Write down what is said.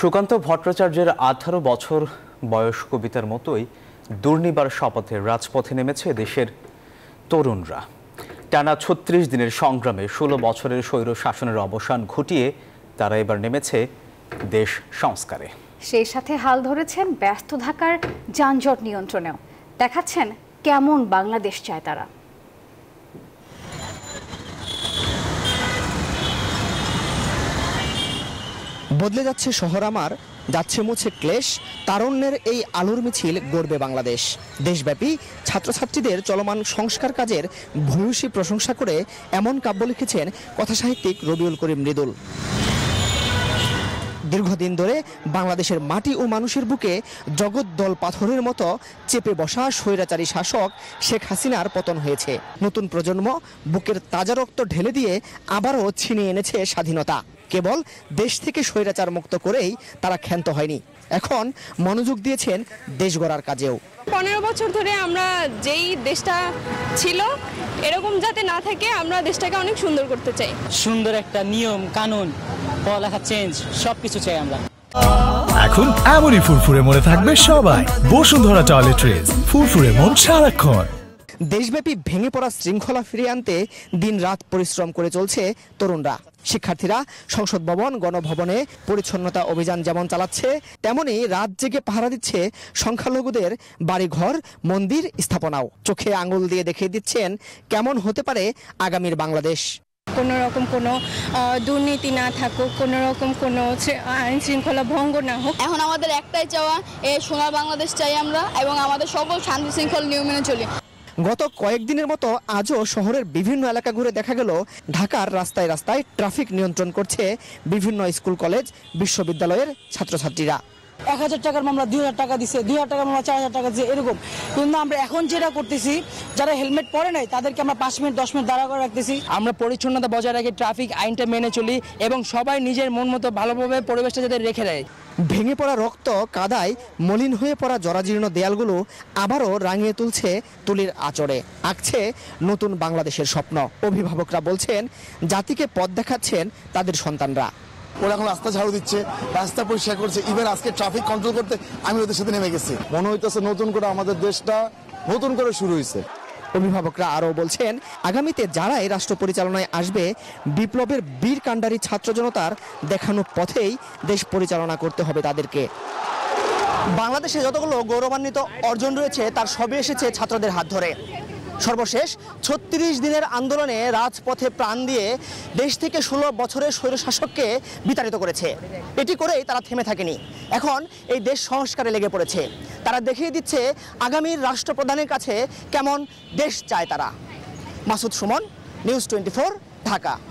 সুকান্ত ভট্টাচার্যের আঠারো বছর বয়স কবিতার মতোই দুর্নিবার শপথে রাজপথে নেমেছে দেশের তরুণরা টানা ছত্রিশ দিনের সংগ্রামে ষোলো বছরের স্বৈর শাসনের অবসান ঘটিয়ে তারা এবার নেমেছে দেশ সংস্কারে সেই সাথে হাল ধরেছেন ব্যস্ত থাকার যানজট নিয়ন্ত্রণেও দেখাচ্ছেন কেমন বাংলাদেশ চায় তারা বদলে যাচ্ছে শহর আমার যাচ্ছে মুছে ক্লেশ তারণ্যের এই আলোর মিছিল গড়বে বাংলাদেশ দেশব্যাপী ছাত্রছাত্রীদের চলমান সংস্কার কাজের ভূয়সী প্রশংসা করে এমন কাব্য লিখেছেন কথাসাহিত্যিক রবিউল করিম মৃদুল দীর্ঘদিন ধরে বাংলাদেশের মাটি ও মানুষের বুকে জগদ্দল পাথরের মতো চেপে বসা স্বৈরাচারী শাসক শেখ হাসিনার পতন হয়েছে নতুন প্রজন্ম বুকের তাজা রক্ত ঢেলে দিয়ে আবারও ছিনিয়ে এনেছে স্বাধীনতা কেবল দেশ থেকে স্বৈরাচার মুক্ত করেই তারা ক্ষান্ত হয়নি এখন মনোযোগ দিয়েছেন দেশ গড়ার কাজেও পনেরো বছর ধরে আমরা যেই দেশটা ছিল এরকম যাতে না থাকে আমরা দেশটাকে অনেক সুন্দর করতে চাই সুন্দর একটা নিয়ম কানুন পড়ালেখা চেঞ্জ সবকিছু চাই আমরা এখন এমনই ফুরফুরে মনে থাকবে সবাই বসুন্ধরা টয়লেট্রিজ ফুরফুরে মন সারাক্ষণ দেশব্যাপী ভেঙে পড়া শৃঙ্খলা ফিরিয়ে আনতে দিন রাত পরিশ্রম করে চলছে তরুণরা শিক্ষার্থীরা সংসদ ভবন গণভবনে পরিচ্ছন্নতা অভিযান যেমন চালাচ্ছে তেমনি রাত জেগে পাহারা দিচ্ছে সংখ্যালঘুদের বাড়িঘর মন্দির স্থাপনাও চোখে আঙুল দিয়ে দেখিয়ে দিচ্ছেন কেমন হতে পারে আগামীর বাংলাদেশ কোনো রকম কোনো দুর্নীতি না থাকুক কোনো রকম কোনো আইন শৃঙ্খলা ভঙ্গ না হোক এখন আমাদের একটাই চাওয়া এ সোনার বাংলাদেশ চাই আমরা এবং আমাদের সকল শান্তি শৃঙ্খলা নিয়ম মেনে চলি গত কয়েকদিনের মতো আজও শহরের বিভিন্ন এলাকা ঘুরে দেখা গেল ঢাকার রাস্তায় রাস্তায় ট্রাফিক নিয়ন্ত্রণ করছে বিভিন্ন স্কুল কলেজ বিশ্ববিদ্যালয়ের ছাত্রছাত্রীরা এক হাজার টাকার মামলা দুই হাজার টাকা দিছে দুই হাজার টাকা মামলা চার হাজার টাকা দিছে এরকম কিন্তু আমরা এখন যেটা করতেছি যারা হেলমেট পরে নাই তাদেরকে আমরা পাঁচ মিনিট দশ মিনিট দাঁড়া করে রাখতেছি আমরা পরিচ্ছন্নতা বজায় রাখি ট্রাফিক আইনটা মেনে চলি এবং সবাই নিজের মন মতো ভালোভাবে পরিবেশটা যাতে রেখে দেয় ভেঙে পড়া রক্ত কাদায় মলিন হয়ে পড়া জরাজীর্ণ দেয়ালগুলো আবারও রাঙিয়ে তুলছে তুলির আচরে আঁকছে নতুন বাংলাদেশের স্বপ্ন অভিভাবকরা বলছেন জাতিকে পথ দেখাচ্ছেন তাদের সন্তানরা ওরা এখন রাস্তা ঝাড়ু দিচ্ছে রাস্তা পরিষ্কার করছে ইভেন আজকে ট্রাফিক কন্ট্রোল করতে আমি ওদের সাথে নেমে গেছি মনে হইতেছে নতুন করে আমাদের দেশটা নতুন করে শুরু হয়েছে অভিভাবকরা আরও বলছেন আগামীতে যারাই রাষ্ট্র পরিচালনায় আসবে বিপ্লবের বীর কাণ্ডারি ছাত্র জনতার দেখানো পথেই দেশ পরিচালনা করতে হবে তাদেরকে বাংলাদেশে যতগুলো গৌরবান্বিত অর্জন রয়েছে তার সবই এসেছে ছাত্রদের হাত ধরে সর্বশেষ ছত্রিশ দিনের আন্দোলনে রাজপথে প্রাণ দিয়ে দেশ থেকে ষোলো বছরের স্বৈরশাসককে বিতাড়িত করেছে এটি করেই তারা থেমে থাকেনি এখন এই দেশ সংস্কারে লেগে পড়েছে তারা দেখিয়ে দিচ্ছে আগামীর রাষ্ট্রপ্রধানের কাছে কেমন দেশ চায় তারা মাসুদ সুমন নিউজ টোয়েন্টি ঢাকা